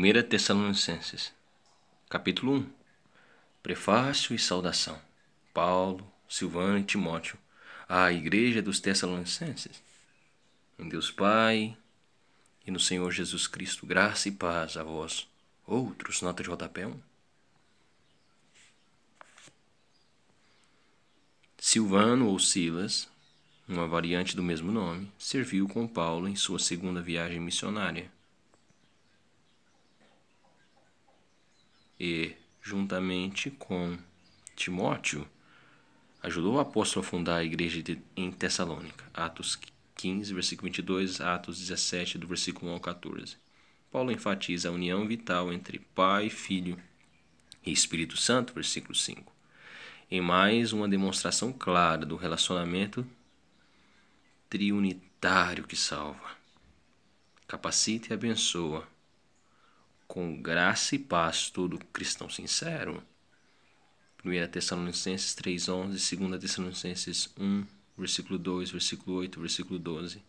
1 Tessalonicenses, capítulo 1. Prefácio e saudação. Paulo, Silvano e Timóteo, à igreja dos Tessalonicenses. Em Deus Pai e no Senhor Jesus Cristo, graça e paz a vós. Outros, nota de rodapé 1. Silvano ou Silas, uma variante do mesmo nome, serviu com Paulo em sua segunda viagem missionária e, juntamente com Timóteo, ajudou o apóstolo a fundar a igreja de, em Tessalônica. Atos 15, versículo 22, Atos 17, do versículo 1 ao 14. Paulo enfatiza a união vital entre Pai, Filho e Espírito Santo, versículo 5. Em mais uma demonstração clara do relacionamento triunitário que salva, capacita e abençoa com graça e paz todo cristão sincero. 1 Tessalonicenses 3, 11, 2 Tessalonicenses 1, versículo 2, versículo 8, versículo 12.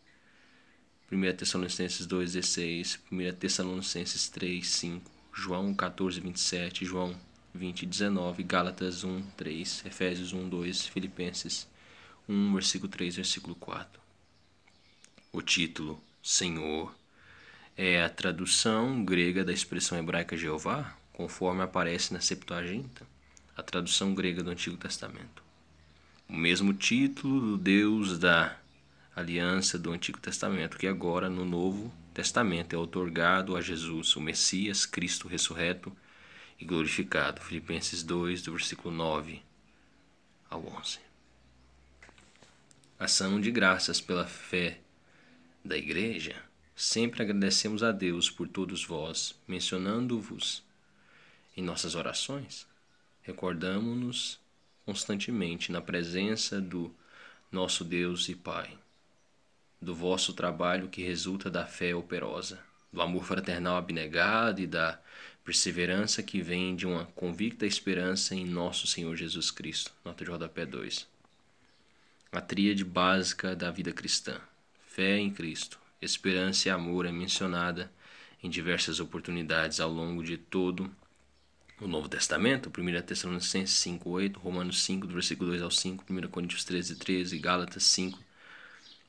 1 Tessalonicenses 2, 16. 1 Tessalonicenses 3, 5, João 14, 27, João 20, 19, Gálatas 1, 3, Efésios 1, 2, Filipenses 1, versículo 3, versículo 4. O título Senhor é a tradução grega da expressão hebraica Jeová, conforme aparece na Septuaginta, a tradução grega do Antigo Testamento. O mesmo título do Deus da aliança do Antigo Testamento, que agora no Novo Testamento é otorgado a Jesus, o Messias, Cristo ressurreto e glorificado. Filipenses 2, do versículo 9 ao 11. Ação de graças pela fé da Igreja Sempre agradecemos a Deus por todos vós, mencionando-vos em nossas orações. Recordamos-nos constantemente na presença do nosso Deus e Pai, do vosso trabalho que resulta da fé operosa, do amor fraternal abnegado e da perseverança que vem de uma convicta esperança em nosso Senhor Jesus Cristo. Nota de rodapé 2. A tríade básica da vida cristã: fé em Cristo, esperança e amor é mencionada em diversas oportunidades ao longo de todo o Novo Testamento, 1 Tessalonicenses 5, 8, Romanos 5, do versículo 2 ao 5, 1 Coríntios 13, 13, Gálatas 5,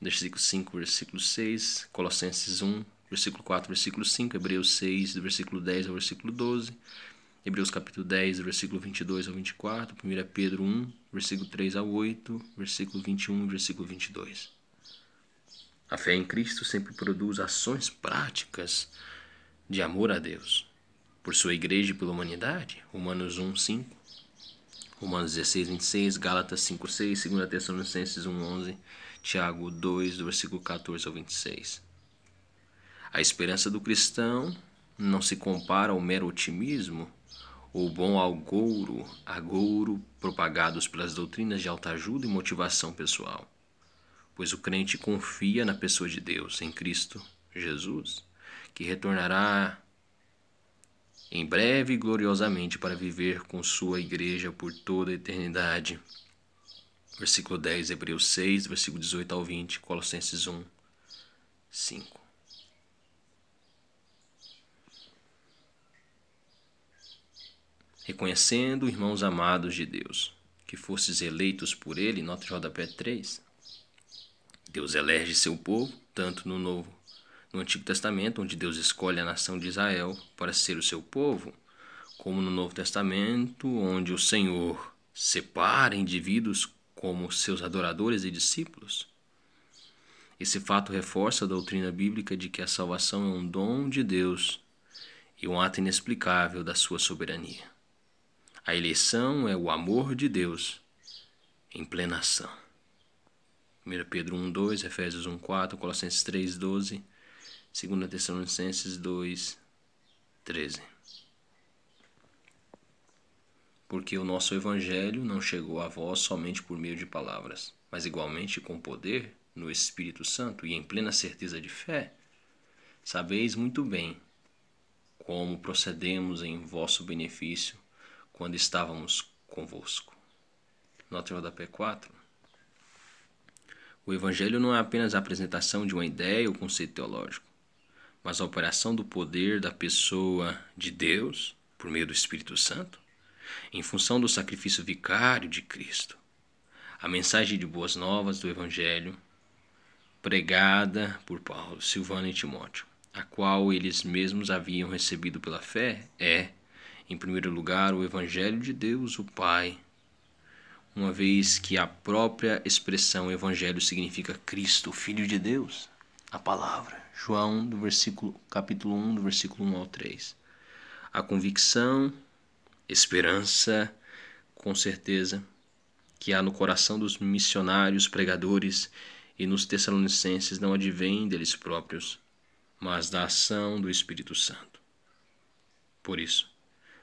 versículo 5, versículo 6, Colossenses 1, versículo 4, versículo 5, Hebreus 6, do versículo 10 ao versículo 12, Hebreus capítulo 10, versículo 22 ao 24, 1 Pedro 1, versículo 3 ao 8, versículo 21 e versículo 22. A fé em Cristo sempre produz ações práticas de amor a Deus, por sua igreja e pela humanidade. Romanos 1, 5. Romanos 16, 26, Gálatas 5, 6, 2 Tessalonicenses 1, 11, Tiago 2, versículo 14 ao 26. A esperança do cristão não se compara ao mero otimismo ou bom algouro, agouro propagados pelas doutrinas de alta ajuda e motivação pessoal pois o crente confia na pessoa de Deus, em Cristo Jesus, que retornará em breve e gloriosamente para viver com sua igreja por toda a eternidade. Versículo 10, Hebreus 6, versículo 18 ao 20, Colossenses 1, 5. Reconhecendo, irmãos amados de Deus, que fostes eleitos por ele, nota de 3, Deus elege seu povo, tanto no Novo, no Antigo Testamento, onde Deus escolhe a nação de Israel para ser o seu povo, como no Novo Testamento, onde o Senhor separa indivíduos como seus adoradores e discípulos. Esse fato reforça a doutrina bíblica de que a salvação é um dom de Deus e um ato inexplicável da sua soberania. A eleição é o amor de Deus em plena ação. 1 Pedro 1, 2, Efésios 1, 4, Colossenses 3, 12, 2 Tessalonicenses 2, 13. Porque o nosso Evangelho não chegou a vós somente por meio de palavras, mas igualmente com poder no Espírito Santo e em plena certeza de fé. Sabeis muito bem como procedemos em vosso benefício quando estávamos convosco. Nota da p 4. O Evangelho não é apenas a apresentação de uma ideia ou conceito teológico, mas a operação do poder da pessoa de Deus, por meio do Espírito Santo, em função do sacrifício vicário de Cristo. A mensagem de boas novas do Evangelho, pregada por Paulo, Silvano e Timóteo, a qual eles mesmos haviam recebido pela fé, é, em primeiro lugar, o Evangelho de Deus, o Pai, uma vez que a própria expressão evangelho significa Cristo, Filho de Deus, a palavra. João, do versículo, capítulo 1, do versículo 1 ao 3. A convicção, esperança, com certeza, que há no coração dos missionários, pregadores e nos tessalonicenses não advém deles próprios, mas da ação do Espírito Santo. Por isso,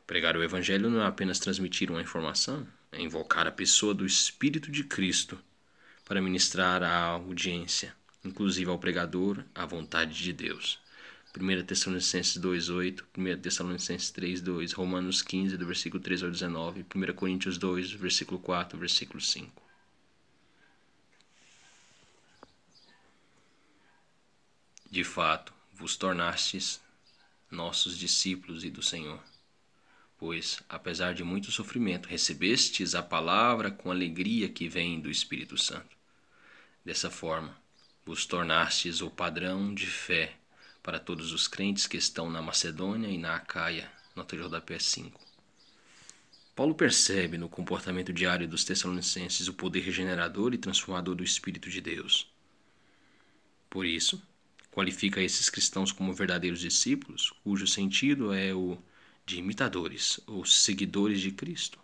pregar o Evangelho não é apenas transmitir uma informação, é invocar a pessoa do Espírito de Cristo para ministrar a audiência, inclusive ao pregador, à vontade de Deus. 1 Tessalonicenses 2:8, 1 Tessalonicenses 3:2, Romanos 15, do versículo 3 ao 19, 1 Coríntios 2, versículo 4, versículo 5. De fato, vos tornastes nossos discípulos e do Senhor pois, apesar de muito sofrimento, recebestes a palavra com alegria que vem do Espírito Santo. Dessa forma, vos tornastes o padrão de fé para todos os crentes que estão na Macedônia e na Acaia, Nota anterior da 5 Paulo percebe no comportamento diário dos Tessalonicenses o poder regenerador e transformador do Espírito de Deus. Por isso, qualifica esses cristãos como verdadeiros discípulos, cujo sentido é o de imitadores, ou seguidores de Cristo.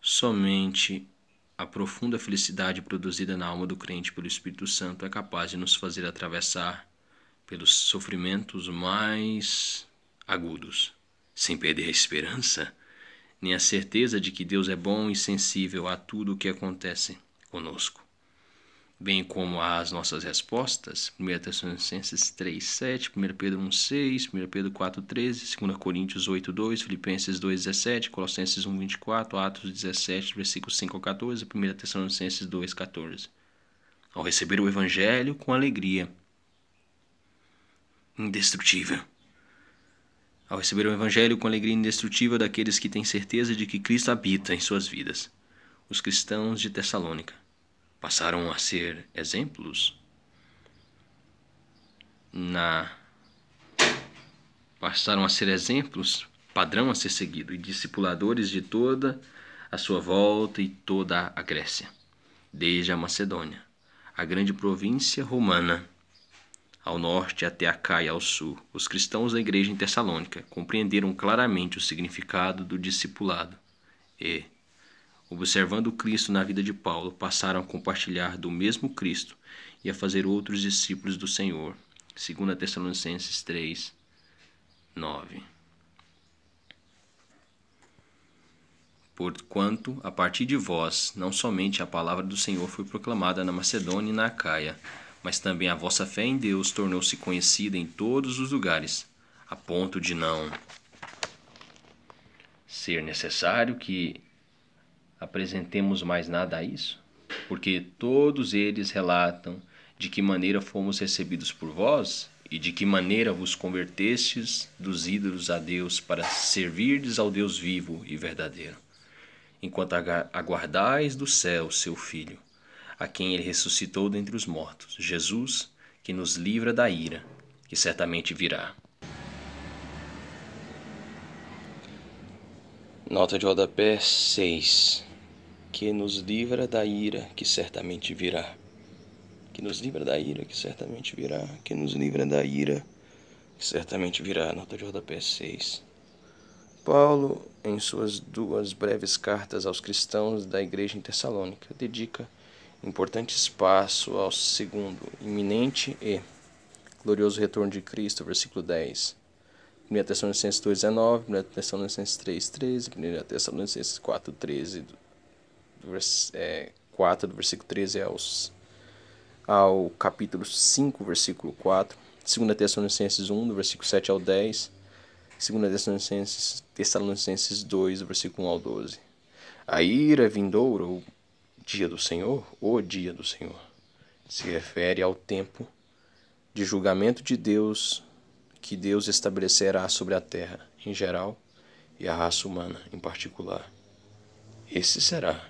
Somente a profunda felicidade produzida na alma do crente pelo Espírito Santo é capaz de nos fazer atravessar pelos sofrimentos mais agudos, sem perder a esperança nem a certeza de que Deus é bom e sensível a tudo o que acontece conosco bem como as nossas respostas, 1 Tessalonicenses 3, 7, 1 Pedro 1, 6, 1 Pedro 4, 13, 2 Coríntios 8, 2, Filipenses 2, 17, Colossenses 1, 24, Atos 17, versículos 5 a 14, 1 Tessalonicenses 2, 14. Ao receber o Evangelho com alegria indestrutível. Ao receber o Evangelho com alegria indestrutível daqueles que têm certeza de que Cristo habita em suas vidas, os cristãos de Tessalônica passaram a ser exemplos na passaram a ser exemplos, padrão a ser seguido e discipuladores de toda a sua volta e toda a Grécia, desde a Macedônia, a grande província romana, ao norte até a Caia ao sul. Os cristãos da igreja em Tessalônica compreenderam claramente o significado do discipulado e observando Cristo na vida de Paulo, passaram a compartilhar do mesmo Cristo e a fazer outros discípulos do Senhor. 2 Tessalonicenses 3, 9. Porquanto, a partir de vós, não somente a palavra do Senhor foi proclamada na Macedônia e na Acaia, mas também a vossa fé em Deus tornou-se conhecida em todos os lugares, a ponto de não ser necessário que apresentemos mais nada a isso? Porque todos eles relatam de que maneira fomos recebidos por vós e de que maneira vos convertestes dos ídolos a Deus para servirdes ao Deus vivo e verdadeiro, enquanto aguardais do céu seu Filho, a quem ele ressuscitou dentre os mortos, Jesus, que nos livra da ira, que certamente virá. Nota de rodapé 6 que nos livra da ira que certamente virá. Que nos livra da ira que certamente virá. Que nos livra da ira que certamente virá. Nota de rodapé 6. Paulo, em suas duas breves cartas aos cristãos da igreja em Tessalônica, dedica importante espaço ao segundo, iminente e glorioso retorno de Cristo, versículo 10. 1 Tessalonicenses 19, 1 Tessalonicenses 3,13, 1 Tessalonicenses 4,13 é, 4, do versículo 13 aos, ao capítulo 5, versículo 4. 2 Tessalonicenses 1, do versículo 7 ao 10. 2 Tessalonicenses, Tessalonicenses 2, do versículo 1 ao 12. A ira vindoura, o dia do Senhor, o dia do Senhor, se refere ao tempo de julgamento de Deus que Deus estabelecerá sobre a terra em geral e a raça humana em particular. Esse será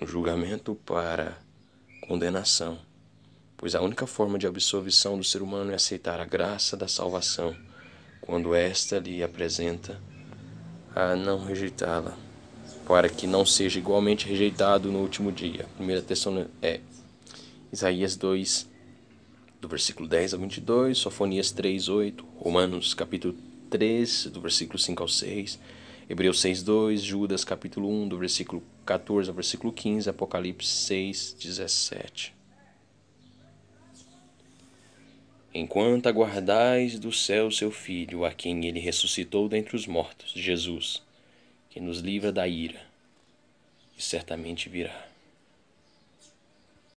um julgamento para condenação, pois a única forma de absolvição do ser humano é aceitar a graça da salvação, quando esta lhe apresenta, a não rejeitá-la, para que não seja igualmente rejeitado no último dia. Primeira Tessalonicenses é Isaías 2 do versículo 10 a 22, Sofonias 3, 8, Romanos capítulo 3, do versículo 5 ao 6, Hebreus 6, 2, Judas capítulo 1, do versículo 14 ao versículo 15, Apocalipse 6, 17. Enquanto aguardais do céu seu filho, a quem ele ressuscitou dentre os mortos, Jesus, que nos livra da ira, e certamente virá.